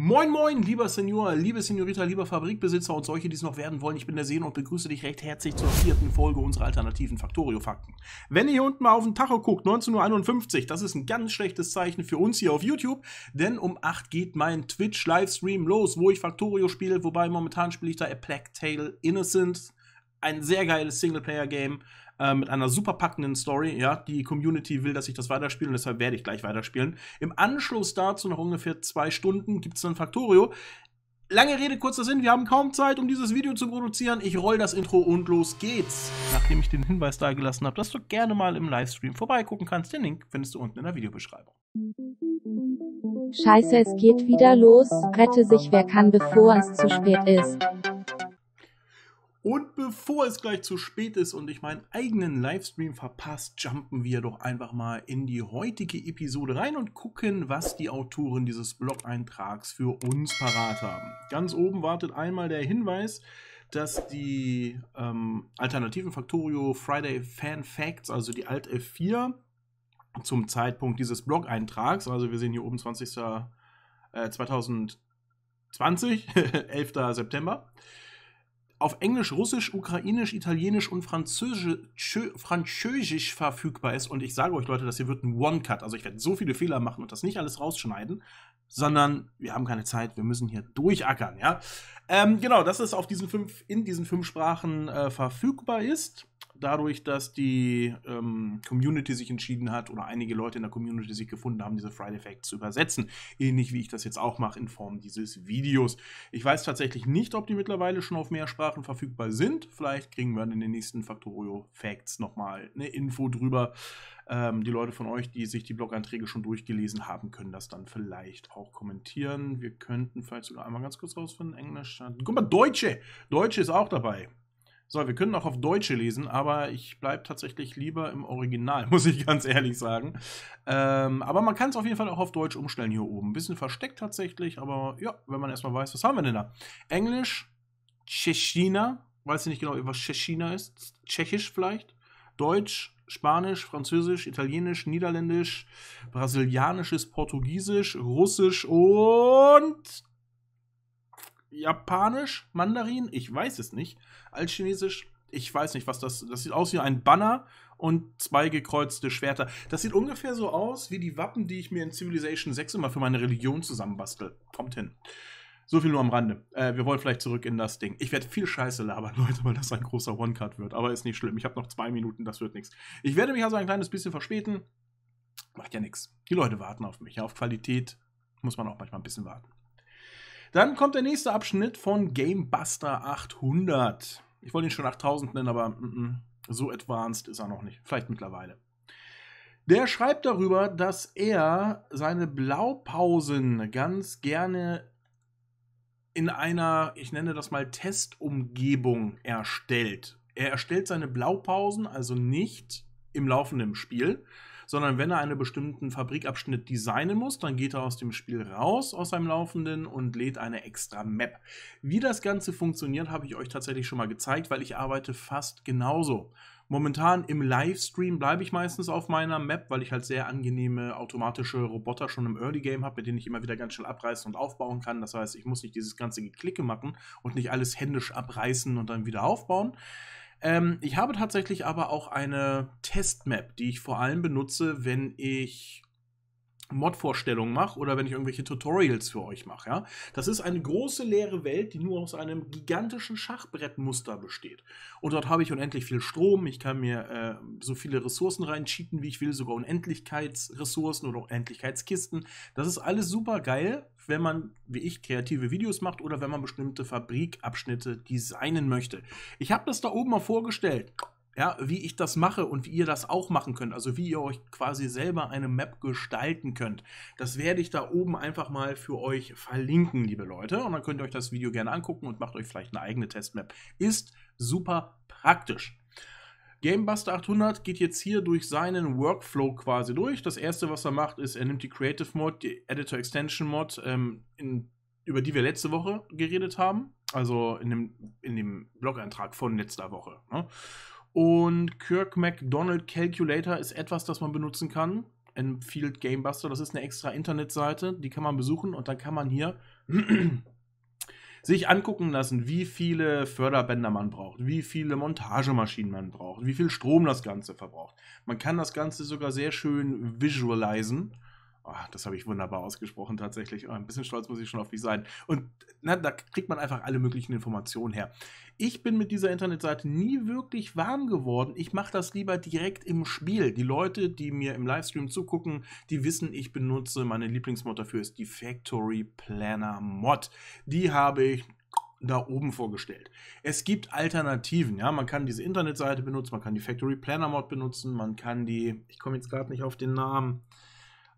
Moin, moin, lieber Senior, liebe Seniorita, lieber Fabrikbesitzer und solche, die es noch werden wollen. Ich bin der Seen und begrüße dich recht herzlich zur vierten Folge unserer alternativen faktorio fakten Wenn ihr hier unten mal auf den Tacho guckt, 19.51 Uhr, das ist ein ganz schlechtes Zeichen für uns hier auf YouTube, denn um 8 geht mein Twitch-Livestream los, wo ich Factorio spiele, wobei momentan spiele ich da A Plague Tale Innocent, ein sehr geiles Singleplayer-Game. Äh, mit einer super packenden Story. Ja, die Community will, dass ich das weiterspiele und deshalb werde ich gleich weiterspielen. Im Anschluss dazu, nach ungefähr zwei Stunden, gibt es dann Factorio. Lange Rede, kurzer Sinn, wir haben kaum Zeit, um dieses Video zu produzieren. Ich roll das Intro und los geht's. Nachdem ich den Hinweis dagelassen habe, dass du gerne mal im Livestream vorbeigucken kannst, den Link findest du unten in der Videobeschreibung. Scheiße, es geht wieder los. Rette sich, wer kann, bevor es zu spät ist. Und bevor es gleich zu spät ist und ich meinen eigenen Livestream verpasst, jumpen wir doch einfach mal in die heutige Episode rein und gucken, was die Autoren dieses Blog-Eintrags für uns parat haben. Ganz oben wartet einmal der Hinweis, dass die ähm, alternativen Factorio Friday Fan Facts, also die Alt F4, zum Zeitpunkt dieses Blog-Eintrags, also wir sehen hier oben 20. Äh, 2020, 11. September, auf Englisch, Russisch, Ukrainisch, Italienisch und Französisch, Französisch verfügbar ist. Und ich sage euch, Leute, das hier wird ein One-Cut. Also ich werde so viele Fehler machen und das nicht alles rausschneiden, sondern wir haben keine Zeit, wir müssen hier durchackern, ja. Ähm, genau, dass es auf diesen fünf, in diesen fünf Sprachen äh, verfügbar ist dadurch, dass die ähm, Community sich entschieden hat oder einige Leute in der Community sich gefunden haben, diese Friday Facts zu übersetzen. Ähnlich wie ich das jetzt auch mache in Form dieses Videos. Ich weiß tatsächlich nicht, ob die mittlerweile schon auf mehr Sprachen verfügbar sind. Vielleicht kriegen wir in den nächsten Factorio Facts nochmal eine Info drüber. Ähm, die Leute von euch, die sich die Blog-Einträge schon durchgelesen haben, können das dann vielleicht auch kommentieren. Wir könnten vielleicht sogar einmal ganz kurz rausfinden. Englisch. Guck mal, Deutsche! Deutsche ist auch dabei. So, wir können auch auf Deutsche lesen, aber ich bleibe tatsächlich lieber im Original, muss ich ganz ehrlich sagen. Ähm, aber man kann es auf jeden Fall auch auf Deutsch umstellen hier oben. Ein bisschen versteckt tatsächlich, aber ja, wenn man erstmal weiß, was haben wir denn da? Englisch, Tschechina, weiß ich nicht genau, was Tschechina ist, Tschechisch vielleicht, Deutsch, Spanisch, Französisch, Italienisch, Niederländisch, Brasilianisches, Portugiesisch, Russisch und Japanisch, Mandarin, ich weiß es nicht, als Chinesisch. Ich weiß nicht, was das. Das sieht aus wie ein Banner und zwei gekreuzte Schwerter. Das sieht ungefähr so aus wie die Wappen, die ich mir in Civilization 6 immer für meine Religion zusammenbastel. Kommt hin. So viel nur am Rande. Äh, wir wollen vielleicht zurück in das Ding. Ich werde viel Scheiße labern, Leute, weil das ein großer One-Card wird. Aber ist nicht schlimm. Ich habe noch zwei Minuten, das wird nichts. Ich werde mich also ein kleines bisschen verspäten. Macht ja nichts. Die Leute warten auf mich. Ja, auf Qualität muss man auch manchmal ein bisschen warten. Dann kommt der nächste Abschnitt von Gamebuster 800. Ich wollte ihn schon 8000 nennen, aber m mm, -m, mm, so advanced ist er noch nicht. Vielleicht mittlerweile. Der schreibt darüber, dass er seine Blaupausen ganz gerne in einer, ich nenne das mal Testumgebung erstellt. Er erstellt seine Blaupausen also nicht im laufenden Spiel, sondern wenn er einen bestimmten Fabrikabschnitt designen muss, dann geht er aus dem Spiel raus, aus seinem laufenden und lädt eine extra Map. Wie das Ganze funktioniert, habe ich euch tatsächlich schon mal gezeigt, weil ich arbeite fast genauso. Momentan im Livestream bleibe ich meistens auf meiner Map, weil ich halt sehr angenehme automatische Roboter schon im Early Game habe, mit denen ich immer wieder ganz schnell abreißen und aufbauen kann. Das heißt, ich muss nicht dieses ganze Geklicke machen und nicht alles händisch abreißen und dann wieder aufbauen. Ähm, ich habe tatsächlich aber auch eine Testmap, die ich vor allem benutze, wenn ich Mod-Vorstellungen mache oder wenn ich irgendwelche Tutorials für euch mache. Ja? Das ist eine große leere Welt, die nur aus einem gigantischen Schachbrettmuster besteht. Und dort habe ich unendlich viel Strom, ich kann mir äh, so viele Ressourcen reincheaten, wie ich will, sogar Unendlichkeitsressourcen oder Unendlichkeitskisten. Das ist alles super geil, wenn man, wie ich, kreative Videos macht oder wenn man bestimmte Fabrikabschnitte designen möchte. Ich habe das da oben mal vorgestellt, ja, wie ich das mache und wie ihr das auch machen könnt. Also wie ihr euch quasi selber eine Map gestalten könnt. Das werde ich da oben einfach mal für euch verlinken, liebe Leute. Und dann könnt ihr euch das Video gerne angucken und macht euch vielleicht eine eigene Testmap. Ist super praktisch. Gamebuster 800 geht jetzt hier durch seinen Workflow quasi durch. Das erste, was er macht, ist, er nimmt die Creative Mod, die Editor Extension Mod, ähm, in, über die wir letzte Woche geredet haben. Also in dem, in dem Blog-Eintrag von letzter Woche. Ne? Und Kirk McDonald Calculator ist etwas, das man benutzen kann. Field Gamebuster, das ist eine extra Internetseite, die kann man besuchen und dann kann man hier sich angucken lassen, wie viele Förderbänder man braucht, wie viele Montagemaschinen man braucht, wie viel Strom das Ganze verbraucht. Man kann das Ganze sogar sehr schön visualisieren Oh, das habe ich wunderbar ausgesprochen tatsächlich. Oh, ein bisschen stolz muss ich schon auf mich sein. Und na, da kriegt man einfach alle möglichen Informationen her. Ich bin mit dieser Internetseite nie wirklich warm geworden. Ich mache das lieber direkt im Spiel. Die Leute, die mir im Livestream zugucken, die wissen, ich benutze meine Lieblingsmod dafür ist die Factory Planner Mod. Die habe ich da oben vorgestellt. Es gibt Alternativen, ja, man kann diese Internetseite benutzen, man kann die Factory Planner Mod benutzen, man kann die, ich komme jetzt gerade nicht auf den Namen,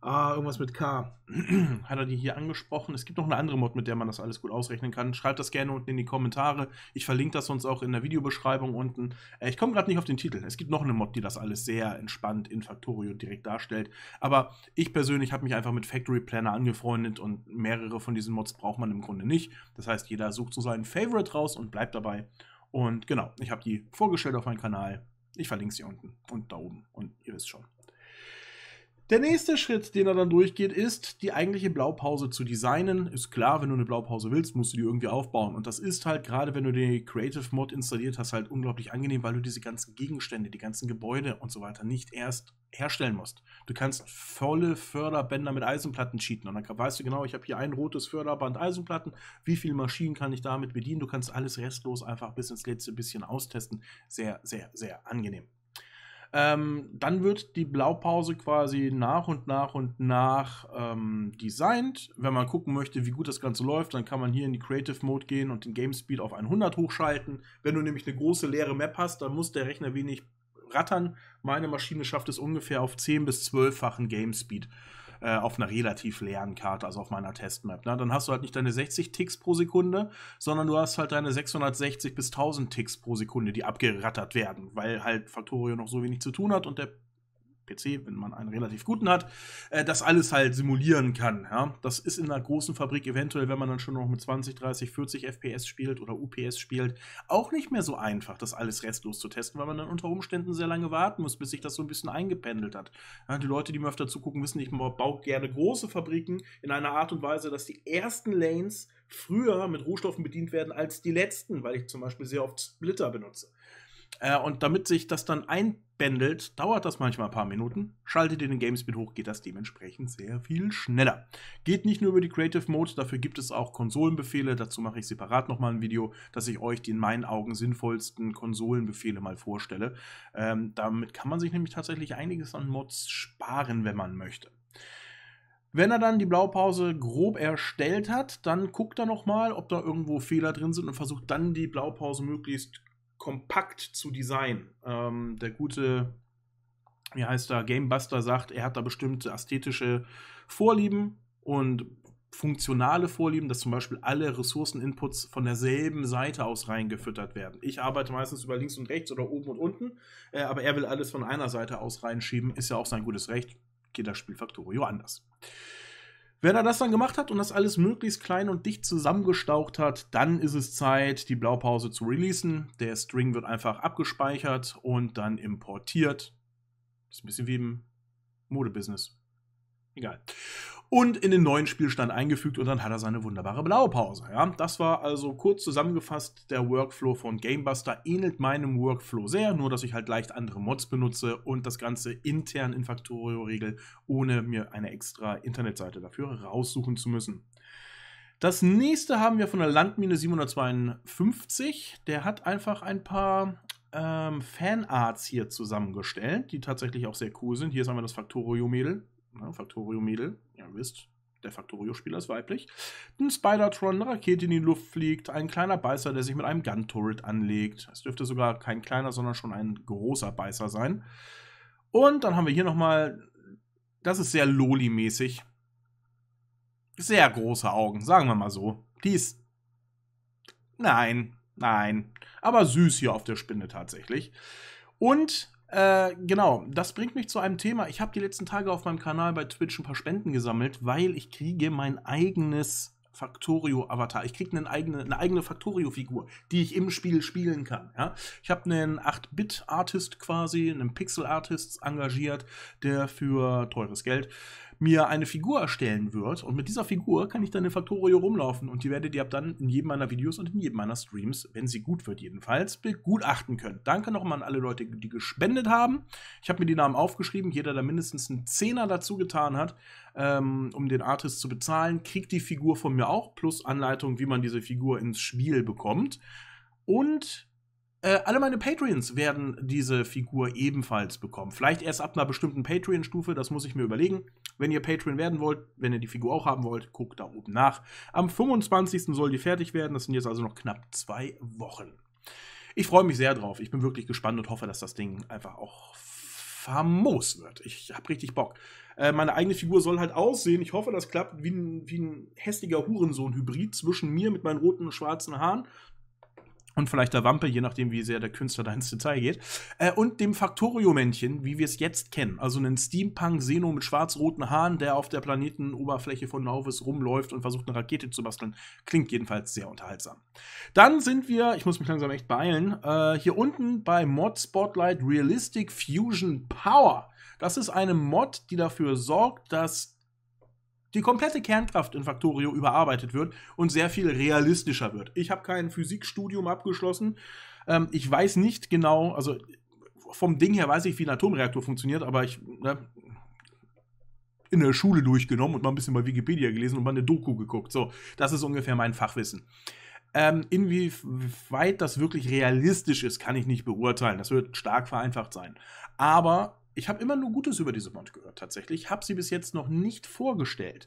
Ah, irgendwas mit K. Hat er die hier angesprochen? Es gibt noch eine andere Mod, mit der man das alles gut ausrechnen kann. Schreibt das gerne unten in die Kommentare. Ich verlinke das sonst auch in der Videobeschreibung unten. Äh, ich komme gerade nicht auf den Titel. Es gibt noch eine Mod, die das alles sehr entspannt in Factorio direkt darstellt. Aber ich persönlich habe mich einfach mit Factory Planner angefreundet und mehrere von diesen Mods braucht man im Grunde nicht. Das heißt, jeder sucht so seinen Favorite raus und bleibt dabei. Und genau, ich habe die vorgestellt auf meinem Kanal. Ich verlinke sie unten und da oben. Und ihr wisst schon. Der nächste Schritt, den er dann durchgeht, ist, die eigentliche Blaupause zu designen. Ist klar, wenn du eine Blaupause willst, musst du die irgendwie aufbauen. Und das ist halt, gerade wenn du die Creative Mod installiert hast, halt unglaublich angenehm, weil du diese ganzen Gegenstände, die ganzen Gebäude und so weiter nicht erst herstellen musst. Du kannst volle Förderbänder mit Eisenplatten cheaten. Und dann weißt du genau, ich habe hier ein rotes Förderband Eisenplatten. Wie viele Maschinen kann ich damit bedienen? Du kannst alles restlos einfach bis ins letzte bisschen austesten. Sehr, sehr, sehr angenehm. Ähm, dann wird die Blaupause quasi nach und nach und nach ähm, designt. Wenn man gucken möchte, wie gut das Ganze läuft, dann kann man hier in die Creative Mode gehen und den Game Speed auf 100 hochschalten. Wenn du nämlich eine große leere Map hast, dann muss der Rechner wenig rattern. Meine Maschine schafft es ungefähr auf 10 bis 12-fachen Game Speed äh, auf einer relativ leeren Karte, also auf meiner Testmap. Ne? Dann hast du halt nicht deine 60 Ticks pro Sekunde, sondern du hast halt deine 660 bis 1000 Ticks pro Sekunde, die abgerattert werden, weil halt Factorio noch so wenig zu tun hat und der PC, wenn man einen relativ guten hat, äh, das alles halt simulieren kann. Ja? Das ist in einer großen Fabrik eventuell, wenn man dann schon noch mit 20, 30, 40 FPS spielt oder UPS spielt, auch nicht mehr so einfach, das alles restlos zu testen, weil man dann unter Umständen sehr lange warten muss, bis sich das so ein bisschen eingependelt hat. Ja, die Leute, die mir öfter zugucken, wissen, ich baue gerne große Fabriken in einer Art und Weise, dass die ersten Lanes früher mit Rohstoffen bedient werden als die letzten, weil ich zum Beispiel sehr oft Splitter benutze. Äh, und damit sich das dann ein bändelt, dauert das manchmal ein paar Minuten. Schaltet ihr den Gamespeed hoch, geht das dementsprechend sehr viel schneller. Geht nicht nur über die Creative Mode, dafür gibt es auch Konsolenbefehle. Dazu mache ich separat nochmal ein Video, dass ich euch die in meinen Augen sinnvollsten Konsolenbefehle mal vorstelle. Ähm, damit kann man sich nämlich tatsächlich einiges an Mods sparen, wenn man möchte. Wenn er dann die Blaupause grob erstellt hat, dann guckt er nochmal, ob da irgendwo Fehler drin sind und versucht dann die Blaupause möglichst kompakt zu designen. Ähm, der gute, wie heißt er, Gamebuster sagt, er hat da bestimmte ästhetische Vorlieben und funktionale Vorlieben, dass zum Beispiel alle Ressourceninputs von derselben Seite aus reingefüttert werden. Ich arbeite meistens über links und rechts oder oben und unten, äh, aber er will alles von einer Seite aus reinschieben, ist ja auch sein gutes Recht. Geht das Spiel Factorio anders. Wenn er das dann gemacht hat und das alles möglichst klein und dicht zusammengestaucht hat, dann ist es Zeit, die Blaupause zu releasen. Der String wird einfach abgespeichert und dann importiert. Das ist ein bisschen wie im Modebusiness. Egal. Und in den neuen Spielstand eingefügt und dann hat er seine wunderbare Blaupause. Ja? Das war also kurz zusammengefasst, der Workflow von Gamebuster ähnelt meinem Workflow sehr, nur dass ich halt leicht andere Mods benutze und das Ganze intern in Factorio regel, ohne mir eine extra Internetseite dafür raussuchen zu müssen. Das nächste haben wir von der Landmine 752. Der hat einfach ein paar ähm, Fanarts hier zusammengestellt, die tatsächlich auch sehr cool sind. Hier ist einmal das Factorio-Mädel Ne, ja, Factorio-Mädel, ihr wisst, der Factorio-Spieler ist weiblich. Ein Spider-Tron, eine Rakete, die in die Luft fliegt, ein kleiner Beißer, der sich mit einem Gun-Turret anlegt. Es dürfte sogar kein kleiner, sondern schon ein großer Beißer sein. Und dann haben wir hier nochmal, das ist sehr Loli-mäßig. Sehr große Augen, sagen wir mal so. Die ist. Nein, nein. Aber süß hier auf der Spinne tatsächlich. Und äh, genau, das bringt mich zu einem Thema. Ich habe die letzten Tage auf meinem Kanal bei Twitch ein paar Spenden gesammelt, weil ich kriege mein eigenes Factorio-Avatar. Ich kriege eine eigene, eine eigene Factorio-Figur, die ich im Spiel spielen kann. Ja? Ich habe einen 8-Bit-Artist quasi, einen Pixel-Artist engagiert, der für teures Geld mir eine Figur erstellen wird und mit dieser Figur kann ich dann in Factorio rumlaufen und die werdet ihr ab dann in jedem meiner Videos und in jedem meiner Streams, wenn sie gut wird jedenfalls, begutachten können. Danke nochmal an alle Leute, die gespendet haben. Ich habe mir die Namen aufgeschrieben, jeder, der mindestens einen Zehner dazu getan hat, ähm, um den Artist zu bezahlen, kriegt die Figur von mir auch, plus Anleitung, wie man diese Figur ins Spiel bekommt. Und äh, alle meine Patreons werden diese Figur ebenfalls bekommen. Vielleicht erst ab einer bestimmten Patreon-Stufe, das muss ich mir überlegen. Wenn ihr Patreon werden wollt, wenn ihr die Figur auch haben wollt, guckt da oben nach. Am 25. soll die fertig werden. Das sind jetzt also noch knapp zwei Wochen. Ich freue mich sehr drauf. Ich bin wirklich gespannt und hoffe, dass das Ding einfach auch famos wird. Ich habe richtig Bock. Äh, meine eigene Figur soll halt aussehen. Ich hoffe, das klappt wie ein, wie ein hässlicher Hurensohn-Hybrid zwischen mir mit meinen roten und schwarzen Haaren und vielleicht der Wampe, je nachdem, wie sehr der Künstler da ins Detail geht. Äh, und dem Factorio-Männchen, wie wir es jetzt kennen. Also einen Steampunk-Seno mit schwarz-roten Haaren, der auf der Planetenoberfläche von Nauvis rumläuft und versucht, eine Rakete zu basteln. Klingt jedenfalls sehr unterhaltsam. Dann sind wir, ich muss mich langsam echt beeilen, äh, hier unten bei Mod Spotlight Realistic Fusion Power. Das ist eine Mod, die dafür sorgt, dass die komplette Kernkraft in Factorio überarbeitet wird und sehr viel realistischer wird. Ich habe kein Physikstudium abgeschlossen. Ähm, ich weiß nicht genau, also vom Ding her weiß ich, wie ein Atomreaktor funktioniert, aber ich ne, in der Schule durchgenommen und mal ein bisschen bei Wikipedia gelesen und mal eine Doku geguckt. So, das ist ungefähr mein Fachwissen. Ähm, inwieweit das wirklich realistisch ist, kann ich nicht beurteilen. Das wird stark vereinfacht sein. Aber ich habe immer nur Gutes über diese Mod gehört, tatsächlich. Habe sie bis jetzt noch nicht vorgestellt.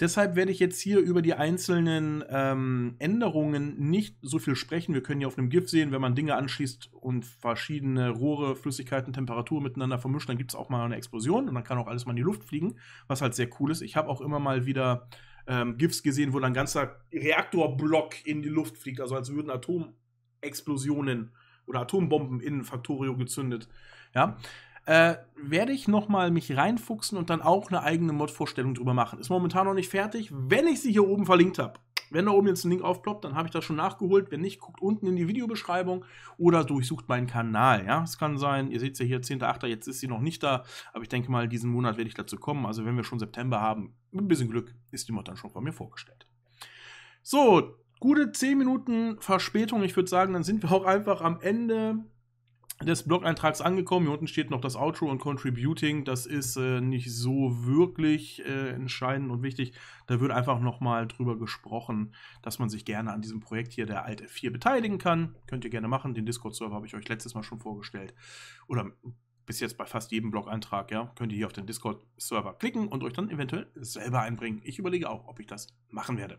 Deshalb werde ich jetzt hier über die einzelnen ähm, Änderungen nicht so viel sprechen. Wir können hier auf einem GIF sehen, wenn man Dinge anschließt und verschiedene Rohre, Flüssigkeiten, Temperatur miteinander vermischt, dann gibt es auch mal eine Explosion und dann kann auch alles mal in die Luft fliegen, was halt sehr cool ist. Ich habe auch immer mal wieder ähm, GIFs gesehen, wo dann ein ganzer Reaktorblock in die Luft fliegt, also als würden Atomexplosionen oder Atombomben in Factorio gezündet. Ja, äh, werde ich nochmal mich reinfuchsen und dann auch eine eigene Mod-Vorstellung drüber machen. Ist momentan noch nicht fertig, wenn ich sie hier oben verlinkt habe. Wenn da oben jetzt ein Link aufploppt, dann habe ich das schon nachgeholt. Wenn nicht, guckt unten in die Videobeschreibung oder durchsucht meinen Kanal. Ja, es kann sein, ihr seht ja hier 10.8., jetzt ist sie noch nicht da, aber ich denke mal, diesen Monat werde ich dazu kommen. Also wenn wir schon September haben, mit ein bisschen Glück ist die Mod dann schon bei mir vorgestellt. So, gute 10 Minuten Verspätung. Ich würde sagen, dann sind wir auch einfach am Ende des Blog-Eintrags angekommen. Hier unten steht noch das Outro und Contributing. Das ist äh, nicht so wirklich äh, entscheidend und wichtig. Da wird einfach nochmal drüber gesprochen, dass man sich gerne an diesem Projekt hier der Alt F4 beteiligen kann. Könnt ihr gerne machen. Den Discord-Server habe ich euch letztes Mal schon vorgestellt. Oder bis jetzt bei fast jedem Blog-Eintrag, ja, könnt ihr hier auf den Discord-Server klicken und euch dann eventuell selber einbringen. Ich überlege auch, ob ich das machen werde.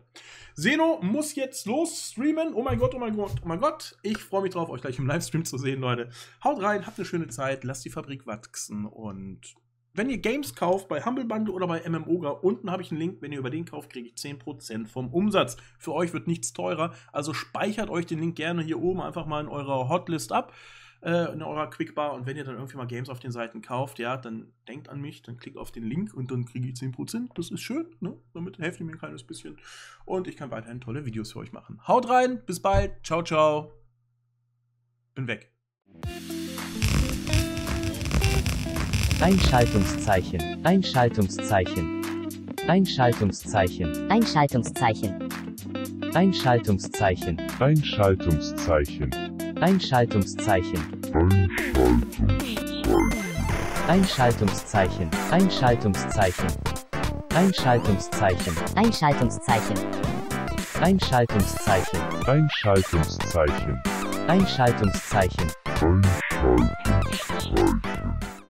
Seno muss jetzt los streamen. Oh mein Gott, oh mein Gott, oh mein Gott. Ich freue mich drauf, euch gleich im Livestream zu sehen, Leute. Haut rein, habt eine schöne Zeit, lasst die Fabrik wachsen und wenn ihr Games kauft bei Humble Bundle oder bei MMOGA, unten habe ich einen Link. Wenn ihr über den kauft, kriege ich 10% vom Umsatz. Für euch wird nichts teurer. Also speichert euch den Link gerne hier oben einfach mal in eurer Hotlist ab äh, in eurer Quickbar. Und wenn ihr dann irgendwie mal Games auf den Seiten kauft, ja, dann denkt an mich, dann klickt auf den Link und dann kriege ich 10%. Das ist schön, ne? Damit helft ihr mir ein kleines bisschen. Und ich kann weiterhin tolle Videos für euch machen. Haut rein, bis bald. Ciao, ciao. Bin weg. Einschaltungszeichen, Einschaltungszeichen, Einschaltungszeichen, Einschaltungszeichen, Einschaltungszeichen, Einschaltungszeichen, Einschaltungszeichen. Einschaltungszeichen. Einschaltungszeichen. Einschaltungszeichen. Einschaltungszeichen. Einschaltungszeichen. Einschaltungszeichen. Einschaltungszeichen. Einschaltungszeichen.